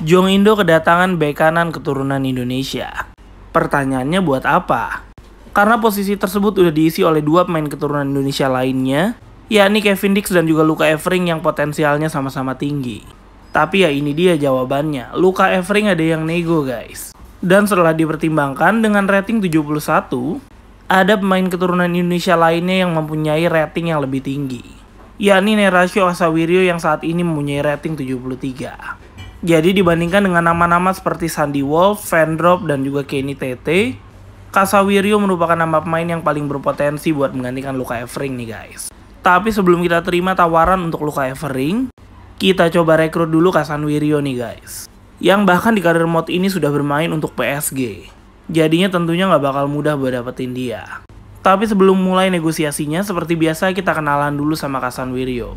Jong Indo kedatangan bek kanan keturunan Indonesia. Pertanyaannya buat apa? Karena posisi tersebut udah diisi oleh dua pemain keturunan Indonesia lainnya, yakni Kevin Dix dan juga Luka Evering yang potensialnya sama-sama tinggi. Tapi ya ini dia jawabannya, Luka Evering ada yang nego guys. Dan setelah dipertimbangkan dengan rating 71, ada pemain keturunan Indonesia lainnya yang mempunyai rating yang lebih tinggi. Yakni Nerasio Asawirio yang saat ini mempunyai rating 73. Jadi dibandingkan dengan nama-nama seperti Sandy Wolf, Fendrop, dan juga Kenny Tete, Kasawirio merupakan nama pemain yang paling berpotensi buat menggantikan Luka Evering nih guys. Tapi sebelum kita terima tawaran untuk Luka Evering, kita coba rekrut dulu Casawirio nih guys. Yang bahkan di karir mode ini sudah bermain untuk PSG. Jadinya tentunya nggak bakal mudah buat dapetin dia. Tapi sebelum mulai negosiasinya, seperti biasa kita kenalan dulu sama Wirio.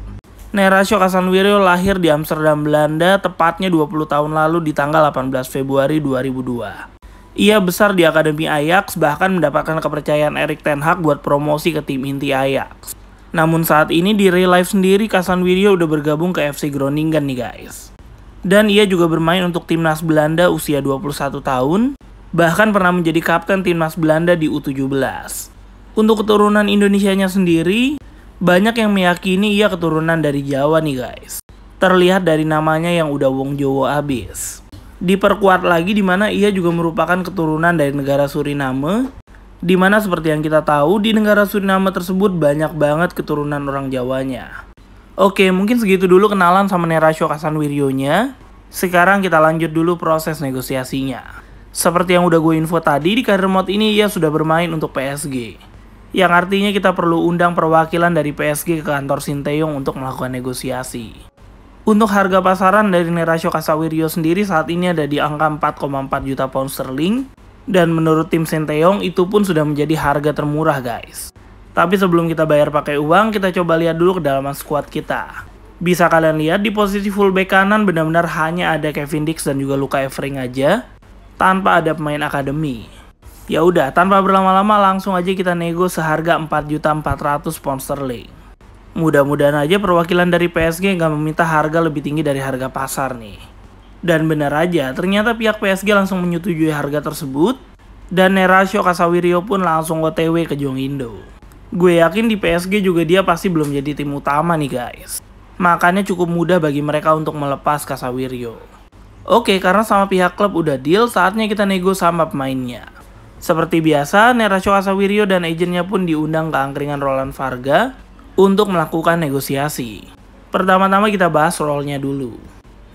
Nerasio Kasanwirio lahir di Amsterdam, Belanda, tepatnya 20 tahun lalu di tanggal 18 Februari 2002. Ia besar di Akademi Ajax, bahkan mendapatkan kepercayaan Erik Ten Hag buat promosi ke tim inti Ajax. Namun saat ini di real life sendiri, Kasanwirio udah bergabung ke FC Groningen nih guys. Dan ia juga bermain untuk timnas Belanda usia 21 tahun, bahkan pernah menjadi kapten timnas Belanda di U17. Untuk keturunan Indonesianya sendiri, banyak yang meyakini ia keturunan dari Jawa nih guys. Terlihat dari namanya yang udah wong Jowo abis. Diperkuat lagi di mana ia juga merupakan keturunan dari negara Suriname. Di mana seperti yang kita tahu di negara Suriname tersebut banyak banget keturunan orang Jawanya. Oke, mungkin segitu dulu kenalan sama Nerasio Wiryonya. Sekarang kita lanjut dulu proses negosiasinya. Seperti yang udah gue info tadi, di karir mode ini ia sudah bermain untuk PSG yang artinya kita perlu undang perwakilan dari PSG ke kantor Sinteyong untuk melakukan negosiasi. Untuk harga pasaran dari Nerasio Kasawirio sendiri saat ini ada di angka 4,4 juta pound sterling dan menurut tim Sinteyong itu pun sudah menjadi harga termurah guys. Tapi sebelum kita bayar pakai uang, kita coba lihat dulu kedalaman squad kita. Bisa kalian lihat di posisi fullback kanan benar-benar hanya ada Kevin Dix dan juga Luka Evering aja tanpa ada pemain akademi. Ya udah, tanpa berlama-lama langsung aja kita nego seharga 4.400 pound sterling. Mudah-mudahan aja perwakilan dari PSG nggak meminta harga lebih tinggi dari harga pasar nih. Dan benar aja, ternyata pihak PSG langsung menyetujui harga tersebut dan Nerasio Kasawirio pun langsung OTW ke Indo. Gue yakin di PSG juga dia pasti belum jadi tim utama nih guys. Makanya cukup mudah bagi mereka untuk melepas Kasawirio. Oke, karena sama pihak klub udah deal, saatnya kita nego sama pemainnya. Seperti biasa, Neraco Asawirio dan agennya pun diundang ke angkringan Roland Varga untuk melakukan negosiasi. Pertama-tama kita bahas rollnya dulu.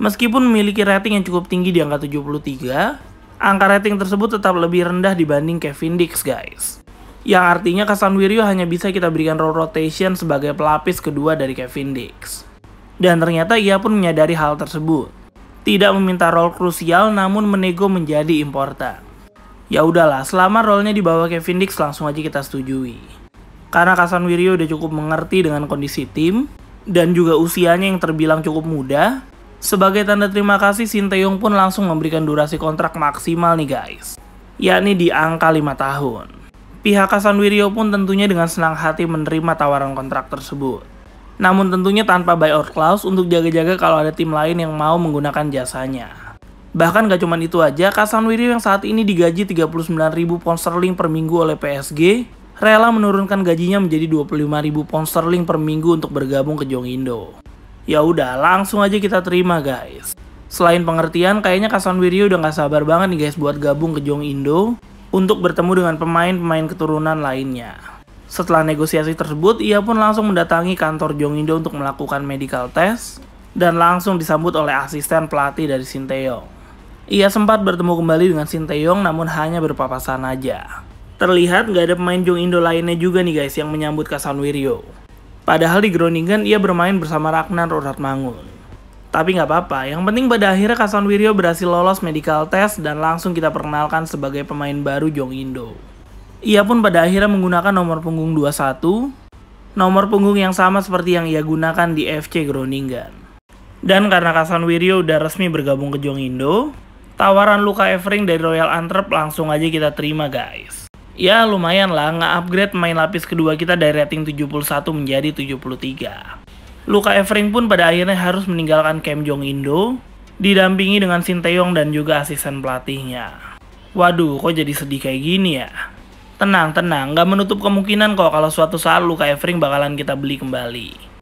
Meskipun memiliki rating yang cukup tinggi di angka 73, angka rating tersebut tetap lebih rendah dibanding Kevin Dix, guys. Yang artinya Kasan Wirio hanya bisa kita berikan role rotation sebagai pelapis kedua dari Kevin Dix. Dan ternyata ia pun menyadari hal tersebut. Tidak meminta role krusial namun menego menjadi important. Ya udahlah, selama role-nya di bawah Kevin Dix langsung aja kita setujui. Karena Kasan Wirio udah cukup mengerti dengan kondisi tim, dan juga usianya yang terbilang cukup muda, sebagai tanda terima kasih Sinteyong pun langsung memberikan durasi kontrak maksimal nih guys, yakni di angka 5 tahun. Pihak Kasan Wirio pun tentunya dengan senang hati menerima tawaran kontrak tersebut. Namun tentunya tanpa buyout clause untuk jaga-jaga kalau ada tim lain yang mau menggunakan jasanya. Bahkan gak cuman itu aja, Kasanwiri yang saat ini digaji 39.000 pound sterling per minggu oleh PSG, rela menurunkan gajinya menjadi 25.000 pound sterling per minggu untuk bergabung ke Jongindo. Ya udah, langsung aja kita terima guys. Selain pengertian, kayaknya Kasanwiri udah gak sabar banget nih guys buat gabung ke Jongindo untuk bertemu dengan pemain-pemain keturunan lainnya. Setelah negosiasi tersebut, ia pun langsung mendatangi kantor Jongindo untuk melakukan medical test dan langsung disambut oleh asisten pelatih dari Sinteyong. Ia sempat bertemu kembali dengan Shin Yong namun hanya berpapasan aja. Terlihat nggak ada pemain Jong Indo lainnya juga nih guys yang menyambut Kasan Kasanwirio. Padahal di Groningen ia bermain bersama Ragnar Oratmangun. Tapi nggak apa-apa, yang penting pada akhirnya Kasan Kasanwirio berhasil lolos medical test dan langsung kita perkenalkan sebagai pemain baru Jong Indo. Ia pun pada akhirnya menggunakan nomor punggung 21, nomor punggung yang sama seperti yang ia gunakan di FC Groningen. Dan karena Kasan Wirio udah resmi bergabung ke Jong Indo, tawaran Luka Evering dari Royal Antwerp langsung aja kita terima guys. Ya lumayan lah, nggak upgrade main lapis kedua kita dari rating 71 menjadi 73. Luka Evering pun pada akhirnya harus meninggalkan Kem Jong Indo, didampingi dengan Sinteyong dan juga asisten pelatihnya. Waduh, kok jadi sedih kayak gini ya? Tenang, tenang, nggak menutup kemungkinan kok kalau suatu saat Luka Evering bakalan kita beli kembali.